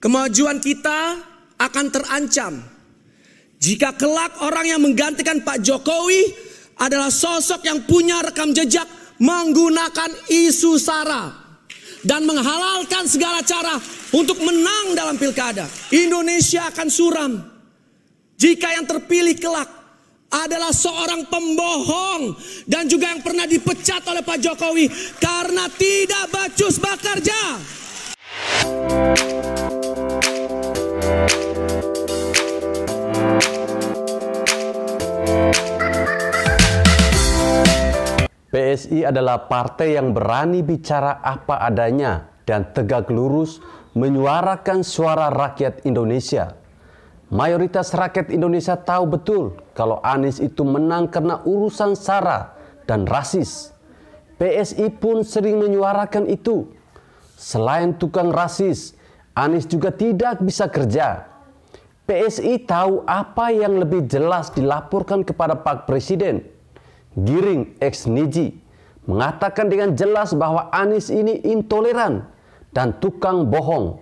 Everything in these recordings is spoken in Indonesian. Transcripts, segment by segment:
Kemajuan kita akan terancam. Jika kelak orang yang menggantikan Pak Jokowi adalah sosok yang punya rekam jejak menggunakan isu sara dan menghalalkan segala cara untuk menang dalam pilkada. Indonesia akan suram jika yang terpilih kelak adalah seorang pembohong dan juga yang pernah dipecat oleh Pak Jokowi karena tidak bacus bekerja. PSI adalah partai yang berani bicara apa adanya dan tegak lurus menyuarakan suara rakyat Indonesia. Mayoritas rakyat Indonesia tahu betul kalau Anies itu menang karena urusan sara dan rasis. PSI pun sering menyuarakan itu. Selain tukang rasis, Anies juga tidak bisa kerja. PSI tahu apa yang lebih jelas dilaporkan kepada Pak Presiden Giring X Niji mengatakan dengan jelas bahwa Anies ini intoleran dan tukang bohong.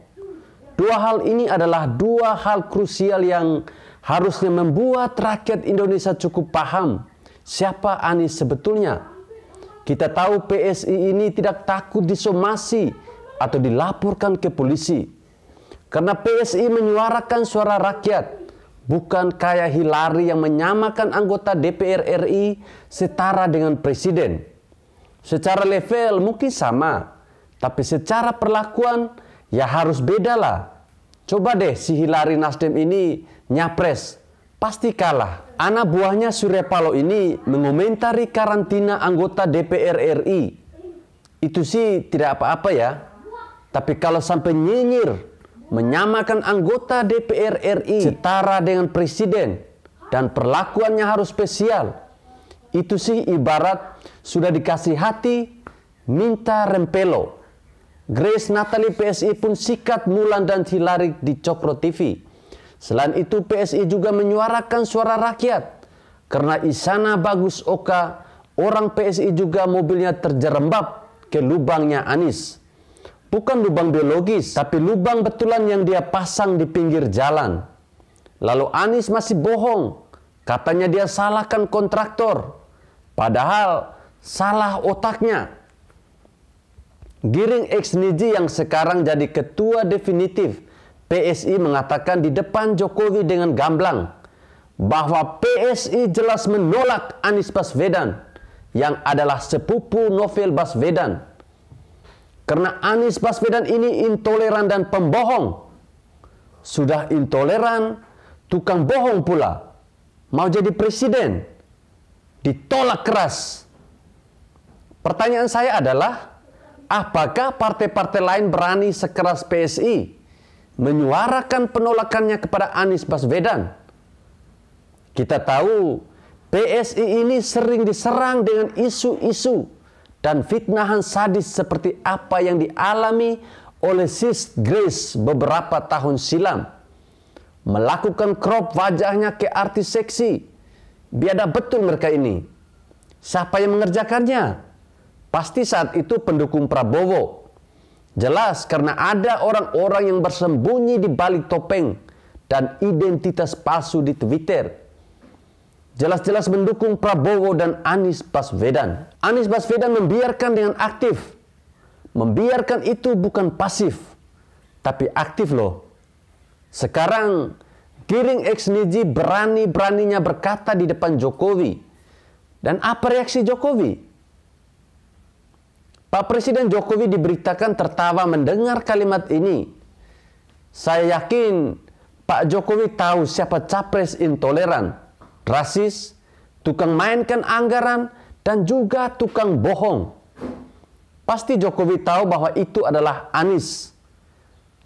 Dua hal ini adalah dua hal krusial yang harusnya membuat rakyat Indonesia cukup paham siapa Anies sebetulnya. Kita tahu PSI ini tidak takut disomasi atau dilaporkan ke polisi. Karena PSI menyuarakan suara rakyat bukan kaya Hilari yang menyamakan anggota DPR RI setara dengan presiden. Secara level mungkin sama, tapi secara perlakuan ya harus beda lah. Coba deh si Hilari Nasdem ini nyapres, pasti kalah. Anak buahnya Surya Paloh ini mengomentari karantina anggota DPR RI. Itu sih tidak apa-apa ya. Tapi kalau sampai nyinyir menyamakan anggota DPR RI setara dengan presiden dan perlakuannya harus spesial. Itu sih ibarat sudah dikasih hati minta rempelo. Grace Natali PSI pun sikat Mulan dan Hilary di Cokro TV. Selain itu PSI juga menyuarakan suara rakyat. Karena Isana Bagus Oka, orang PSI juga mobilnya terjerembab ke lubangnya Anies. Bukan lubang biologis, tapi lubang betulan yang dia pasang di pinggir jalan. Lalu Anies masih bohong. Katanya dia salahkan kontraktor. Padahal salah otaknya. Giring X Niji yang sekarang jadi ketua definitif PSI mengatakan di depan Jokowi dengan gamblang bahwa PSI jelas menolak Anies Baswedan yang adalah sepupu Novel Baswedan karena Anies Baswedan ini intoleran dan pembohong. Sudah intoleran, tukang bohong pula. Mau jadi presiden. Ditolak keras. Pertanyaan saya adalah, apakah partai-partai lain berani sekeras PSI menyuarakan penolakannya kepada Anies Baswedan? Kita tahu PSI ini sering diserang dengan isu-isu dan fitnahan sadis seperti apa yang dialami oleh sis Grace beberapa tahun silam. Melakukan crop wajahnya ke artis seksi. Biada betul mereka ini. Siapa yang mengerjakannya? Pasti saat itu pendukung Prabowo. Jelas karena ada orang-orang yang bersembunyi di balik topeng dan identitas palsu di Twitter jelas-jelas mendukung Prabowo dan Anies Baswedan. Anies Baswedan membiarkan dengan aktif. Membiarkan itu bukan pasif, tapi aktif loh. Sekarang Giring niji berani-beraninya berkata di depan Jokowi. Dan apa reaksi Jokowi? Pak Presiden Jokowi diberitakan tertawa mendengar kalimat ini. Saya yakin Pak Jokowi tahu siapa capres intoleran rasis, tukang mainkan anggaran, dan juga tukang bohong. Pasti Jokowi tahu bahwa itu adalah Anies.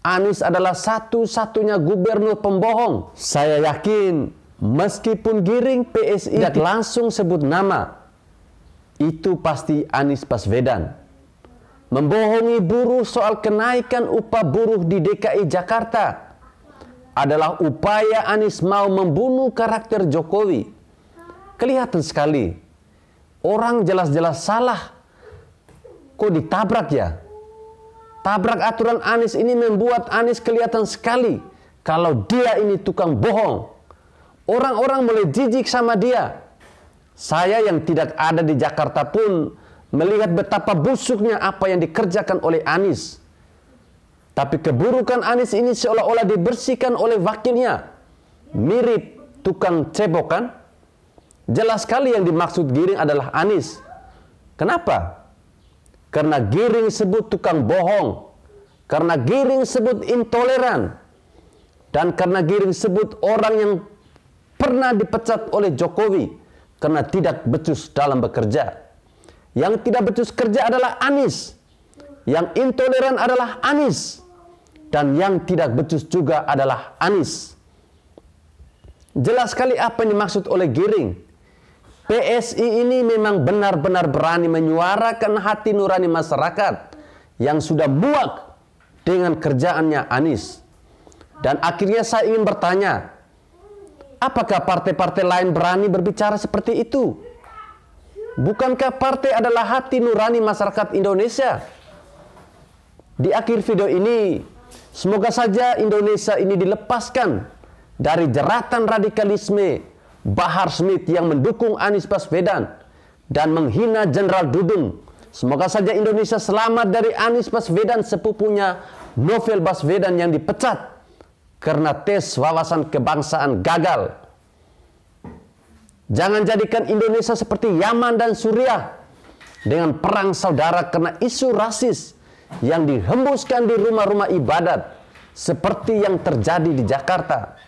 Anies adalah satu-satunya gubernur pembohong. Saya yakin meskipun giring PSI tidak langsung sebut nama, itu pasti Anies Baswedan. Membohongi buruh soal kenaikan upah buruh di DKI Jakarta adalah upaya Anies mau membunuh karakter Jokowi. Kelihatan sekali. Orang jelas-jelas salah. Kok ditabrak ya? Tabrak aturan Anies ini membuat Anies kelihatan sekali. Kalau dia ini tukang bohong. Orang-orang mulai jijik sama dia. Saya yang tidak ada di Jakarta pun melihat betapa busuknya apa yang dikerjakan oleh Anies tapi keburukan Anies ini seolah-olah dibersihkan oleh wakilnya. Mirip tukang cebokan. Jelas sekali yang dimaksud giring adalah Anies. Kenapa? Karena giring sebut tukang bohong. Karena giring sebut intoleran. Dan karena giring sebut orang yang pernah dipecat oleh Jokowi. Karena tidak becus dalam bekerja. Yang tidak becus kerja adalah Anies. Yang intoleran adalah Anis. Dan yang tidak becus juga adalah Anis. Jelas sekali apa yang dimaksud oleh Giring. PSI ini memang benar-benar berani menyuarakan hati nurani masyarakat yang sudah muak dengan kerjaannya Anis. Dan akhirnya saya ingin bertanya, apakah partai-partai lain berani berbicara seperti itu? Bukankah partai adalah hati nurani masyarakat Indonesia? Di akhir video ini, semoga saja Indonesia ini dilepaskan dari jeratan radikalisme Bahar Smith yang mendukung Anies Baswedan dan menghina Jenderal Dudung. Semoga saja Indonesia selamat dari Anies Baswedan sepupunya Novel Baswedan yang dipecat karena tes wawasan kebangsaan gagal. Jangan jadikan Indonesia seperti Yaman dan Suriah dengan perang saudara karena isu rasis yang dihembuskan di rumah-rumah ibadat seperti yang terjadi di Jakarta